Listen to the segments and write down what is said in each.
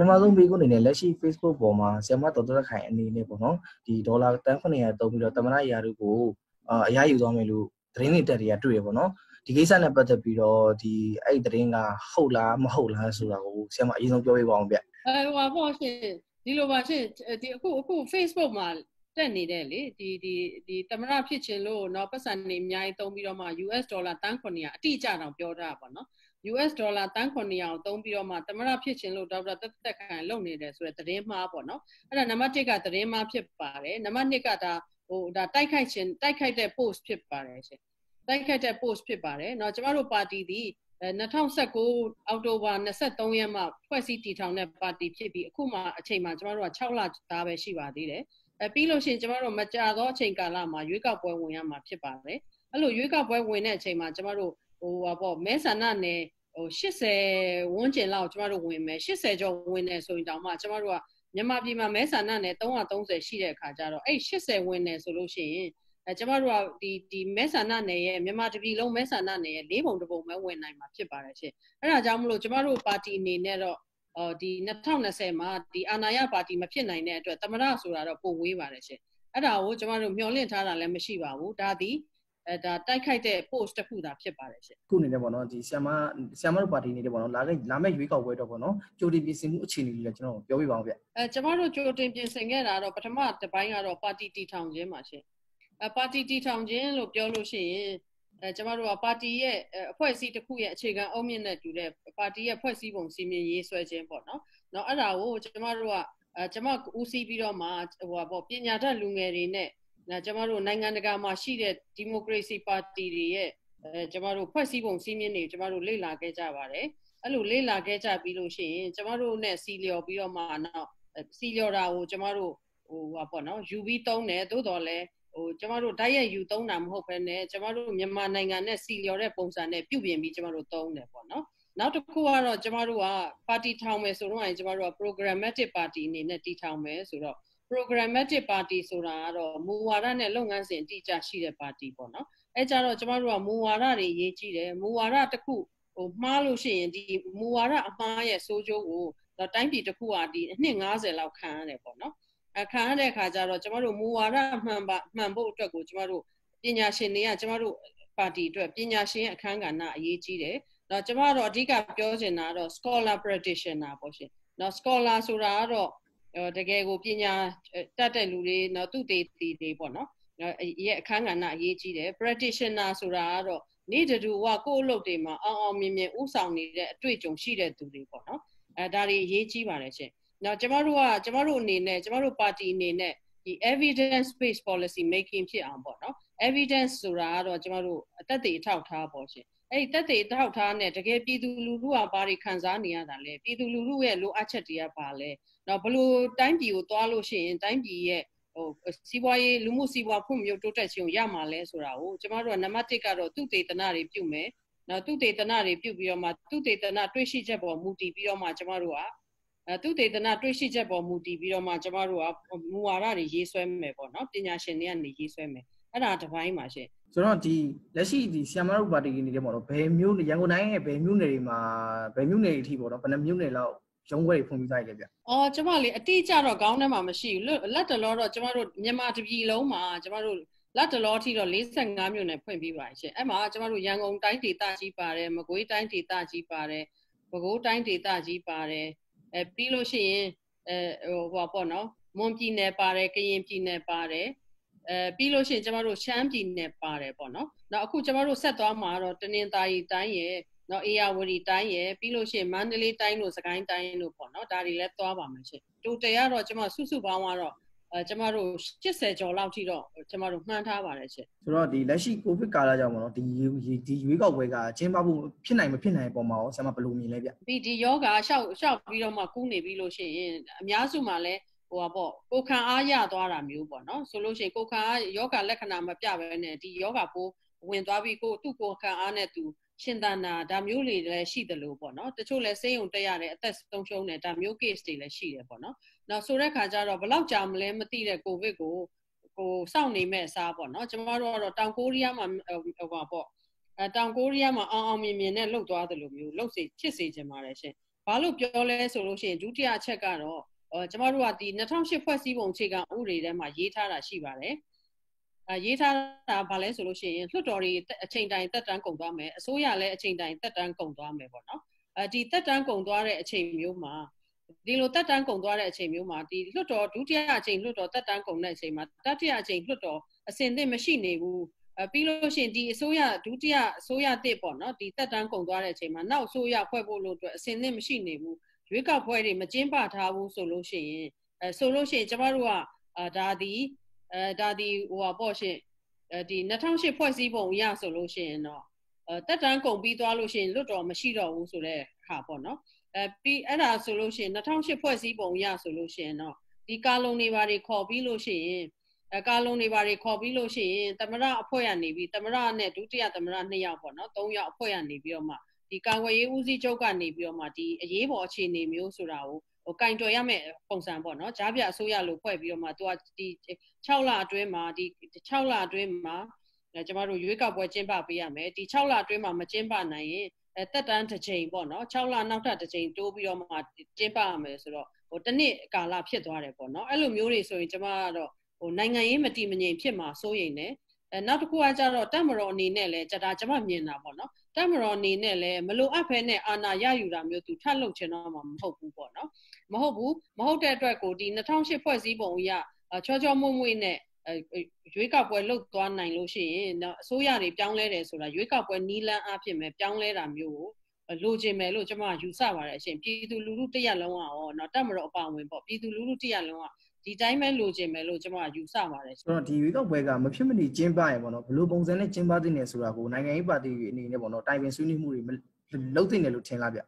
ထမဆုံးမိကုန်းအနေနဲ့လက်ရှိ Facebook ပေါ်မှာဆရာမဒေါက်တာခိုင်အနေနဲ့ပေါ့နော်ဒီဒေါ်လာတန်း900တုံးပြီးတော့တမနာရာတို့ကိုအရယူသွားမယ်လို့သတင်းတွေတက်တွေကတွေ့ရပေါ့နော်ဒီကိစ္စနဲ့ပတ်သက်ပြီးတော့ဒီအဲ့ဒီသတင်းကဟုတ်လားမဟုတ်လားဆိုတာကိုဆရာမအရင်ဆုံးပြောပြပါအောင်ဗျအဲဟိုပါရှင်ဒီလိုပါရှင်ဒီအခုအခု Facebook မှာတက်နေတယ်လေဒီဒီဒီတမရဖြစ်ခြင်းလို့เนาะပတ်စံနေအများကြီးသုံးပြီးတော့မှ US ဒေါ်လာတန်း900အတိအကျတော့ပြောတာပါเนาะ US ဒေါ်လာတန်း900သုံးပြီးတော့မှသမရဖြစ်ခြင်းလို့ဒေါက်တာတက်တက်ခံလုပ်နေတယ်ဆိုတဲ့သတင်းမှားပေါ့နော်အဲ့ဒါနံပါတ်1ကသတင်းမှားဖြစ်ပါတယ်နံပါတ်2ကဒါဟိုဒါတိုက်ခိုက်ခြင်းတိုက်ခိုက်တဲ့ post ဖြစ်ပါတယ်ရှင်တိုက်ခိုက်တဲ့ post ဖြစ်ပါတယ်เนาะကျမတို့ပါတီဒီ2019အောက်တိုဘာ23ရက်မှာဖွဲ့စည်းတည်ထောင်တဲ့ပါတီဖြစ်ပြီးအခုမှအချိန်မှကျမတို့က6လသားပဲရှိပါသေးတယ်အဲပြီးလို့ရှိရင်ကျမတို့မကြသောအချိန်ကာလမှာရွေးကောက်ပွဲဝင်ရမှာဖြစ်ပါတယ်အဲ့လိုရွေးကောက်ပွဲဝင်တဲ့အချိန်မှာကျမတို့ဟိုပါပေါ့မဲဆန္ဒနယ်ဟို80ဝန်းကျင်လောက်ကျမတို့ဝင်မယ်80ကျော်ဝင်နေဆိုရင်တောင်မှကျမတို့ကမြန်မာပြည်မှာမဲဆန္ဒနဲ့330ရှိတဲ့အခါကျတော့အဲ့80ဝင်နေဆိုလို့ရှိရင်အဲကျမတို့ကဒီဒီမဲဆန္ဒနယ်ရဲ့မြန်မာတပြည်လုံးမဲဆန္ဒနယ်ရဲ့၄ပုံတစ်ပုံပဲဝင်နိုင်မှာဖြစ်ပါတယ်ရှင်အဲ့ဒါကြောင့်မလို့ကျမတို့ပါတီအနေနဲ့တော့အော်ဒီ2020မှာဒီအာဏာရပါတီမဖြစ်နိုင်တဲ့အတွက်သမရဆိုတာတော့ပုံဝေးပါတယ်ရှင်အဲ့ဒါကိုကျမတို့မျှော်လင့်ထားတာလည်းမရှိပါဘူးဒါသည်အဲဒါတိုက်ခိုက်တဲ့ post တစ်ခုသာဖြစ်ပါတယ်ရှင်ခုအနေနဲ့ပေါ့နော်ဒီဆီယမဆီယမတို့ပါတီအနေနဲ့ပေါ့နော်လာခဲ့လာမဲ့ရွေးကောက်ပွဲတော့ပေါ့နော်ကြိုတင်ပြင်ဆင်မှုအခြေအနေလေးလည်းကျွန်တော်ပြောပြပါအောင်ဗျအဲကျမတို့ကြိုတင်ပြင်ဆင်ခဲ့တာတော့ပထမတစ်ပိုင်းကတော့ပါတီတီထောင်ခြင်းပါရှင်အဲပါတီတီထောင်ခြင်းလို့ပြောလို့ရှိရင်အဲကျမတို့ကပါတီရဲ့အဖွဲ့အစည်းတစ်ခုရဲ့အခြေခံအုံမြင့်နဲ့တူတဲ့ပါတီရဲ့ဖွဲ့စည်းပုံစီမင်းရေးဆွဲခြင်းပေါ့နော်။နော်အဲ့ဒါကိုကျမတို့ကအဲကျမဦးစီးပြီးတော့မှဟိုပါပေါ့ပညာတတ်လူငယ်တွေနဲ့ဒါကျမတို့နိုင်ငံတကာမှာရှိတဲ့ဒီမိုကရေစီပါတီတွေရဲ့အဲကျမတို့ဖွဲ့စည်းပုံစည်းမျဉ်းတွေကျမတို့လေ့လာခဲ့ကြပါတယ်အဲ့လိုလေ့လာခဲ့ကြပြီးလို့ရှိရင်ကျမတို့နဲ့စီလျော်ပြီးတော့မှနောက်စီလျော်တာကိုကျမတို့ဟိုဟာပေါ့နော်ယူပြီးသုံးတယ်သို့တော်လည်းဟိုကျမတို့ဓာတ်ရိုက်ယူသုံးတာမဟုတ်ဘဲနဲ့ကျမတို့မြန်မာနိုင်ငံနဲ့စီလျော်တဲ့ပုံစံနဲ့ပြုပြင်ပြီးကျမတို့သုံးတယ်ပေါ့နော်နောက်တစ်ခုကတော့ကျမတို့ကပါတီထောင်မယ်ဆိုတော့အဲကျမတို့က programmatic party အနေနဲ့တည်ထောင်မယ်ဆိုတော့ programmatic party ဆိုတာကတော့မူဝါဒနဲ့လုပ်ငန်းစဉ်အတိအကျရှိတဲ့ပါတီပေါ့နော်အဲကြတော့ကျမတို့ကမူဝါဒတွေရေးကြည့်တယ်မူဝါဒတစ်ခုဟိုမှားလို့ရှိရင်ဒီမူဝါဒအမှားရဲ့ဆိုးကျိုးကိုတော့တိုင်းပြည်တစ်ခုဟာဒီအနှစ်90လောက်ခံရတယ်ပေါ့နော်အခမ်းရတဲ့အခါကျတော့ကျမတို့မူဝါဒမှန်ပါမှန်ဖို့အတွက်ကိုကျမတို့ပညာရှင်တွေကကျမတို့ပါတီအတွက်ပညာရှင်ရဲ့အခမ်းကဏ္ဍအရေးကြီးတယ်။တော့ကျမတို့အဓိကပြောချင်တာကတော့ scholar practitioner ပေါ့ရှင်။နော် scholar ဆိုတာကတော့တကယ်ကိုပညာတတ်တဲ့လူတွေနော်သူတေတီတွေပေါ့နော်ရဲ့အခန်းကဏ္ဍအရေးကြီးတယ် practitioner ဆိုတာကတော့နေ့တူဝကိုယ့်အလုပ်တွေမှာအောင်အောင်မြင်မြင်ဥဆောင်နေတဲ့အတွေ့အကြုံရှိတဲ့သူတွေပေါ့နော်အဲဒါတွေအရေးကြီးပါတယ်ရှင်နော်ကျမတို့ကကျမတို့အနေနဲ့ကျမတို့ပါတီအနေနဲ့ဒီ evidence based policy making ဖြစ်အောင်ပေါ့နော် evidence ဆိုတာကတော့ကျမတို့အသက်သေအထောက်ထားပေါ့ရှင်အဲ့ဒီတက်တေထောက်ထားနဲ့တကယ်ပြည်သူလူထုကဘာတွေခံစားနေရတာလဲပြည်သူလူထုရဲ့လိုအပ်ချက်တွေကဘာလဲတော့ဘလို့တိုင်းပြည်ကိုသွားလို့ရှိရင်တိုင်းပြည်ရဲ့ဟိုစီးပွားရေးလူမှုစီးပွားဖွံ့ဖြိုးတိုးတက်ခြင်းကိုရမှာလဲဆိုတာကိုကျမတို့ကနံပါတ်1ကတော့သူတေသနာတွေပြုမယ်နော်သူတေသနာတွေပြုပြီးတော့မှသူတေသနာတွေးရှိချက်ပေါ်မူတည်ပြီးတော့မှကျမတို့ကအဲသူတေသနာတွေးရှိချက်ပေါ်မူတည်ပြီးတော့မှကျမတို့ကမူဝါဒတွေရေးဆွဲမယ်ပေါ့နော်ပညာရှင်တွေကနေရေးဆွဲမယ်အဲ့ဒါတစ်ပိုင်းပါရှင်ကျွန်တော်ဒီလက်ရှိဒီဆီယမရုပ်ပါတီနေတယ်ပေါ့နော်ဘယ်မျိုးရန်ကုန်တိုင်းရဲ့ဘယ်မျိုးနယ်တွေမှာဘယ်မျိုးနယ်တွေအထိပေါ့နော်ဘယ်နှမျိုးနယ်လောက်ရုံးခွဲတွေဖွင့်ပြီးသားရေဗျ။အော်ကျမလေအတိအကျတော့ကောင်းတဲ့မှာမရှိဘူး။လက်တလောတော့ကျမတို့မြန်မာတပြည်လုံးမှာကျမတို့လက်တလောထိတော့45မြို့နယ်ဖွင့်ပြီးပါရှင်။အဲ့မှာကျမတို့ရန်ကုန်တိုင်းဒေသကြီးပါတယ်၊မကွေးတိုင်းဒေသကြီးပါတယ်၊ပဲခူးတိုင်းဒေသကြီးပါတယ်။အဲပြီးလို့ရှိရင်အဲဟိုပေါ့ပေါ့နော်။မွန်ပြည်နယ်ပါတယ်၊ကရင်ပြည်နယ်ပါတယ်။အဲပြီးလို့ရှိရင်ကျမတို့ရှမ်းပြည်နယ်ပါတယ်ပေါ့နော်နောက်အခုကျမတို့ဆက်သွားမှာတော့တနင်္သာရီတိုင်းရဲ့နော်အေရဝတီတိုင်းရယ်ပြီးလို့ရှိရင်မန္တလေးတိုင်းလို့စကိုင်းတိုင်းလို့ပေါ့နော်ဒါတွေလည်းသွားပါမယ်ရှင်တူတရတော့ကျွန်မစုစုပေါင်းကတော့အဲကျွန်မတို့80ကျော်လောက်ထိတော့ကျွန်မတို့မှန်းထားပါတယ်ရှင်ဆိုတော့ဒီလက်ရှိကိုဗစ်ကာလကြောင့်ပေါ့နော်ဒီဒီရွေးကောက်ပွဲကကျင်းပဖို့ဖြစ်နိုင်မဖြစ်နိုင်ပုံမှာရောဆရာမဘယ်လိုမြင်လဲဗျဒီဒီယောဂါရှောက်ရှောက်ပြီးတော့မှကူးနေပြီးလို့ရှိရင်အများစုမှလည်းဟိုပါပေါ့ကိုခံအားရသွားတာမျိုးပေါ့နော်ဆိုလို့ရှိရင်ကိုခံအားယောဂလက္ခဏာမပြဘဲနဲ့ဒီယောဂပိုးဝင်သွားပြီးကိုသူ့ကိုခံအားနဲ့သူရှင်သန်တာဒါမျိုးတွေလည်းရှိတယ်လို့ပေါ့နော်တချို့လည်းစိမ့်ုံတက်ရတယ်အသက်ဆုံးရှုံးတယ်ဒါမျိုး case တွေလည်းရှိတယ်ပေါ့နော်နောက်ဆိုတဲ့ခါကျတော့ဘလောက်ကြာမလဲမသိတဲ့ကိုဗစ်ကိုကိုစောင့်နေမဲ့အစားပေါ့နော်ကျမတို့ကတော့တောင်ကိုရီးယားမှာဟိုပါပေါ့အဲတောင်ကိုရီးယားမှာအောင်အောင်မြင်မြင်နဲ့လှုပ်သွားတယ်လို့မျိုးလှုပ်စေဖြစ်စေချင်ပါတယ်ရှင်ဘာလို့ပြောလဲဆိုလို့ရှိရင်ဒုတိယအချက်ကတော့အော်ကျမတို့ကဒီ2008ဖွဲ့စည်းပုံအခြေခံဥပဒေထဲမှာရေးထားတာရှိပါတယ်။အဲရေးထားတာဘာလဲဆိုလို့ရှိရင်လွှတ်တော်တွေအချိန်တိုင်းတက်တန်းကုန်သွားမယ်။အစိုးရလည်းအချိန်တိုင်းတက်တန်းကုန်သွားမယ်ပေါ့နော်။အဲဒီတက်တန်းကုန်သွားတဲ့အချိန်မျိုးမှာဒီလိုတက်တန်းကုန်သွားတဲ့အချိန်မျိုးမှာဒီလွှတ်တော်ဒုတိယအချိန်လွှတ်တော်တက်တန်းကုန်တဲ့အချိန်မှာတတိယအချိန်လွှတ်တော်အစင်သင့်မရှိနေဘူး။အပြီးလို့ရှိရင်ဒီအစိုးရဒုတိယအစိုးရသစ်ပေါ့နော်။ဒီတက်တန်းကုန်သွားတဲ့အချိန်မှာနောက်အစိုးရဖွဲ့ဖို့လို့အတွက်အစင်သင့်မရှိနေဘူး။ရွေးကောက်ပွဲတွေမကျင်းပထားဘူးဆိုလို့ရှိရင်အဲဆိုလို့ရှိရင်ကျမတို့ကဒါဒီအဲဒါဒီဟိုပါပေါ့ရှင်အဲဒီ2008ဖွဲ့စည်းပုံအရဆိုလို့ရှိရင်တော့တက်တန်းကုန်ပြီးသွားလို့ရှိရင်လွတ်တော်မရှိတော့ဘူးဆိုတဲ့ဟာပေါ့နော်အဲပြီးအဲ့ဒါဆိုလို့ရှိရင်2008ဖွဲ့စည်းပုံအရဆိုလို့ရှိရင်တော့ဒီကာလုံတွေဘာတွေခေါ်ပြီးလို့ရှိရင်အကာလုံးတွေဘာတွေခေါ်ပြီးလို့ရှိရင်သမရအဖွဲ့ကနေပြီးသမရနဲ့ဒုတိယသမရနှစ်ယောက်ပေါ့နော်သုံးယောက်အဖွဲ့ကနေပြီးတော့မှဒီကာဝယ်ရေးဦးစီးချုပ်ကနေပြီးတော့မှဒီအရေးပေါ်အခြေအနေမျိုးဆိုတာကိုဟိုကင်တော်ရမယ့်ပုံစံပေါ့နော်ကြားပြအစိုးရလိုဖွဲ့ပြီးတော့မှသူကဒီ6လအတွင်းမှာဒီ6လအတွင်းမှာကျမတို့ရွေးကောက်ပွဲကျင်းပပေးရမယ်ဒီ6လအတွင်းမှာမကျင်းပနိုင်ရင်အဲတက်တန်းတစ်ချိန်ပေါ့နော်6လနောက်ထပ်တစ်ချိန်တိုးပြီးတော့မှကျင်းပရမယ်ဆိုတော့ဟိုတစ်နှစ်ကာလဖြစ်သွားတယ်ပေါ့နော်အဲ့လိုမျိုးတွေဆိုရင်ကျမကတော့ဟိုနိုင်ငံရေးမတည်မငြိမ်ဖြစ်မှာစိုးရိမ်တယ်အဲနောက်တစ်ခုကကြတော့တက်မတော်အနေနဲ့လဲကြတာကျွန်မမြင်တာပေါ့နော်တက်မတော်အနေနဲ့လဲမလိုအပ်ဘဲနဲ့အာဏာရယူတာမျိုးသူထပ်လုပ်ချင်တော့မှမဟုတ်ဘူးပေါ့နော်မဟုတ်ဘူးမဟုတ်တဲ့အတွက်ကိုဒီ2008ဖွဲ့စည်းပုံအရချောချောမွေ့မွေ့နဲ့ရွေးကောက်ပွဲလှုပ်သွားနိုင်လို့ရှိရင်အစိုးရတွေပြောင်းလဲတယ်ဆိုတာရွေးကောက်ပွဲနီးလန်းအဖြစ်မဲ့ပြောင်းလဲတာမျိုးကိုလိုချင်မယ်လို့ကျွန်မယူဆပါတယ်အရှင်ပြည်သူလူထုတရက်လုံးကရောเนาะတတ်မတော်အပါဝင်ပေါ့ပြည်သူလူထုတရက်လုံးကဒီတိုင်းပဲလိုချင်မယ်လို့ကျွန်မကယူဆပါတယ်ဆိုတော့ဒီရွေးကောက်ပွဲကမဖြစ်မနေကျင်းပရင်ပေါ့နော်ဘယ်လိုပုံစံနဲ့ကျင်းပသင့်တယ်ဆိုတာကိုနိုင်ငံရေးပါတီတွေအနေနဲ့ပေါ့နော်တိုင်ပင်ဆွေးနွေးမှုတွေလုပ်သင့်တယ်လို့ထင်လားဗျ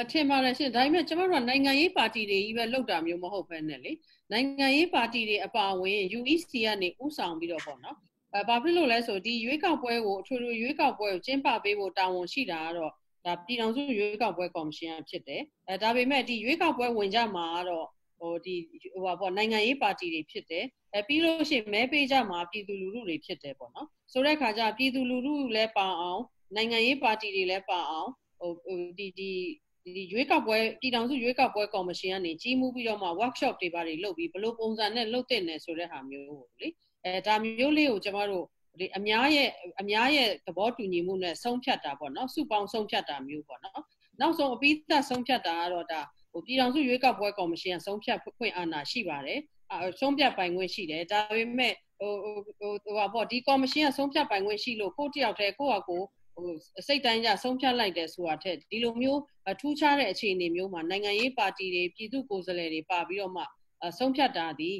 အထင်ပါတယ်ရှင်ဒါပေမဲ့ကျွန်တော်တို့ကနိုင်ငံရေးပါတီတွေကြီးပဲလောက်တာမျိုးမဟုတ်ဘဲနဲ့လေနိုင်ငံရေးပါတီတွေအပါအဝင် UEC ကနေဥဆောင်ပြီးတော့ပေါ့နော်အဲဘာဖြစ်လို့လဲဆိုဒီရွေးကောက်ပွဲကိုအထွေထွေရွေးကောက်ပွဲကိုကျင်းပပေးဖို့တာဝန်ရှိတာကတော့ဒါပြည်ထောင်စုရွေးကောက်ပွဲကော်မရှင်ကဖြစ်တယ်အဲဒါပေမဲ့ဒီရွေးကောက်ပွဲဝင်ကြမှာကတော့ဟိုဒီဟိုပေါ့နိုင်ငံရေးပါတီတွေဖြစ်တယ်အဲပြီးလို့ရှိရင်မဲပေးကြမှာပြည်သူလူထုတွေဖြစ်တယ်ပေါ့နော်ဆိုတဲ့အခါကျပြည်သူလူထုလည်းပါအောင်နိုင်ငံရေးပါတီတွေလည်းပါအောင်ဟိုဒီဒီဒီရွေးကောက်ပွဲပြည်ထောင်စုရွေးကောက်ပွဲကော်မရှင်ကနေကြီးမှုပြီးတော့မှ workshop တွေပါတွေလုပ်ပြီးဘလို့ပုံစံနဲ့လုပ်တဲ့နယ်ဆိုတဲ့ဟာမျိုးကိုလေအဲဒါမျိုးလေးကိုကျမတို့ဒီအများရဲ့အများရဲ့သဘောတူညီမှုနဲ့ဆုံးဖြတ်တာပေါ့နော် စုပေါင်းဆုံးဖြတ်တာမျိုးပေါ့နော်နောက်ဆုံးအပိသက်ဆုံးဖြတ်တာကတော့ဒါဟိုပြည်ထောင်စုရွေးကောက်ပွဲကော်မရှင်ကဆုံးဖြတ်ဖွင့်အာဏာရှိပါတယ်ဆုံးဖြတ်ပိုင်ခွင့်ရှိတယ်ဒါပေမဲ့ဟိုဟိုဟိုပေါ့ဒီကော်မရှင်ကဆုံးဖြတ်ပိုင်ခွင့်ရှိလို့ကိုတယောက်တည်းကိုဟာကိုဟိုစိတ်တိုင်းကြဆုံးဖြတ်လိုက်တယ်ဆိုတာထက်ဒီလိုမျိုးထူးခြားတဲ့အခြေအနေမျိုးမှာနိုင်ငံရေးပါတီတွေပြည်သူကိုယ်စားလှယ်တွေပါပြီးတော့မှဆုံးဖြတ်တာဒီ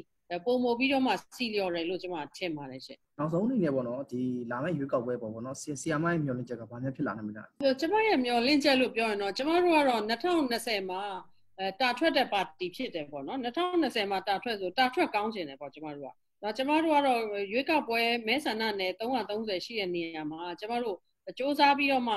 ပုံမပြီးတော့မှစီလျော်တယ်လို့ကျွန်မထင်ပါတယ်ရှင့်။နောက်ဆုံးအနေနဲ့ပေါ့နော်ဒီလာမယ့်ရွေးကောက်ပွဲပေါ့ပေါ့နော်ဆီယာမိုင်းမျော်လင့်ချက်ကဘာများဖြစ်လာနိုင်မလဲ။ကျွန်မရဲ့မျော်လင့်ချက်လို့ပြောရင်တော့ကျွန်မတို့ကတော့2020မှာအဲတာထွက်တဲ့ပါတီဖြစ်တယ်ပေါ့နော်2020မှာတာထွက်ဆိုတာထွက်ကောင်းကျင်တယ်ပေါ့ကျမတို့ကဒါကျမတို့ကတော့ရွေးကောက်ပွဲမဲဆန္ဒနယ်330ရှိတဲ့နေရာမှာကျမတို့စ조사ပြီးတော့မှ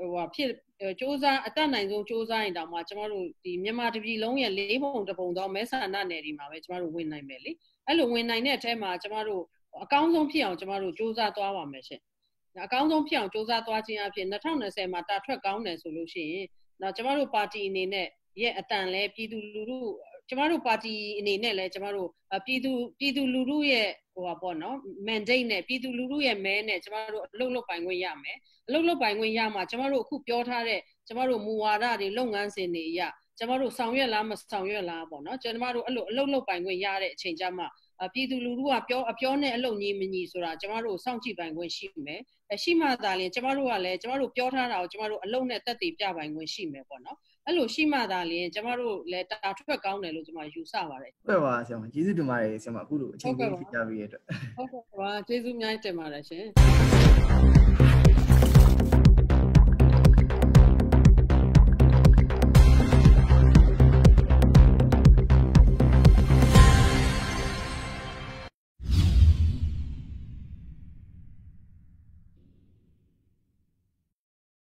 ဟိုဟာဖြစ်စ조사အတတ်နိုင်ဆုံးစ조사ရင်တောင်မှကျမတို့ဒီမြန်မာတပြည်လုံးရဲ့၄ပုံတပုံသောမဲဆန္ဒနယ်ဒီမှာပဲကျမတို့ဝင်နိုင်မယ်လေအဲ့လိုဝင်နိုင်တဲ့အထက်မှာကျမတို့အကောင်းဆုံးဖြစ်အောင်ကျမတို့စ조사သွားပါမယ်ရှင်အကောင်းဆုံးဖြစ်အောင်စ조사သွားခြင်းအဖြစ်2020မှာတာထွက်ကောင်းတယ်ဆိုလို့ရှိရင်နော်ကျမတို့ပါတီအနေနဲ့ရဲ့အတန်လဲပြည်သူလူထုကျမတို့ပါတီအနေနဲ့လဲကျမတို့ပြည်သူပြည်သူလူထုရဲ့ဟိုပါပေါ့နော် mandate နဲ့ပြည်သူလူထုရဲ့မဲနဲ့ကျမတို့အလုပ်လုပ်ပိုင်ခွင့်ရမယ်အလုပ်လုပ်ပိုင်ခွင့်ရမှာကျမတို့အခုပြောထားတဲ့ကျမတို့မူဝါဒတွေလုပ်ငန်းစဉ်တွေအရကျမတို့ဆောင်ရွက်လားမဆောင်ရွက်လားပေါ့နော်ကျမတို့အဲ့လိုအလုပ်လုပ်ပိုင်ခွင့်ရတဲ့အချိန်ကျမှပြည်သူလူထုကပြောအပြောနဲ့အလုံညီမညီဆိုတာကျမတို့စောင့်ကြည့်ပိုင်ခွင့်ရှိမယ်။ရှိမှသာလျှင်ကျမတို့ကလည်းကျမတို့ပြောထားတာကိုကျမတို့အလုံနဲ့တက်တည်ပြပိုင်ခွင့်ရှိမယ်ပေါ့နော်။အဲ့လိုရှိမှသာလျှင်ကျမတို့လည်းတာထွက်ကောင်းတယ်လို့ကျမယူဆပါတယ်။ဟုတ်ပါပါဆရာမ။ကျေးဇူးတင်ပါတယ်ဆရာမအခုလိုအချိန်ပေးပြပေးရတဲ့အတွက်။ဟုတ်ပါပါ။ကျေးဇူးအများကြီးတင်ပါတယ်ရှင်။